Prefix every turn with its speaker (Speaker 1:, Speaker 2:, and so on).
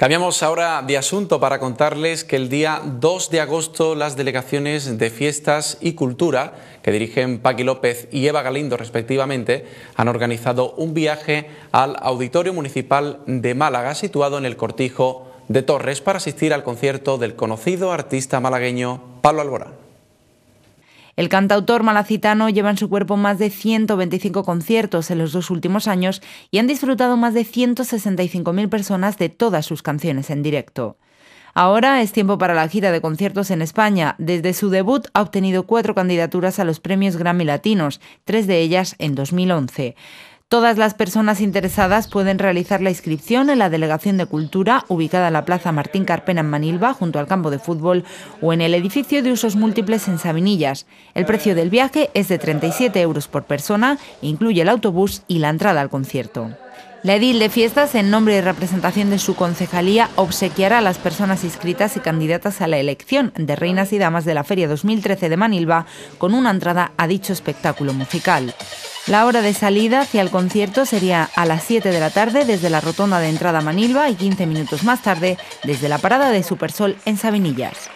Speaker 1: Cambiamos ahora de asunto para contarles que el día 2 de agosto las delegaciones de Fiestas y Cultura, que dirigen Paqui López y Eva Galindo respectivamente, han organizado un viaje al Auditorio Municipal de Málaga, situado en el Cortijo de Torres, para asistir al concierto del conocido artista malagueño Pablo Alborán.
Speaker 2: El cantautor malacitano lleva en su cuerpo más de 125 conciertos en los dos últimos años y han disfrutado más de 165.000 personas de todas sus canciones en directo. Ahora es tiempo para la gira de conciertos en España. Desde su debut ha obtenido cuatro candidaturas a los premios Grammy Latinos, tres de ellas en 2011. Todas las personas interesadas pueden realizar la inscripción en la Delegación de Cultura, ubicada en la Plaza Martín Carpena en Manilva, junto al campo de fútbol, o en el edificio de usos múltiples en Sabinillas. El precio del viaje es de 37 euros por persona, incluye el autobús y la entrada al concierto. La edil de fiestas, en nombre y representación de su concejalía, obsequiará a las personas inscritas y candidatas a la elección de reinas y damas de la Feria 2013 de Manilva con una entrada a dicho espectáculo musical. La hora de salida hacia el concierto sería a las 7 de la tarde desde la rotonda de entrada Manilva y 15 minutos más tarde desde la parada de Supersol en Sabinillas.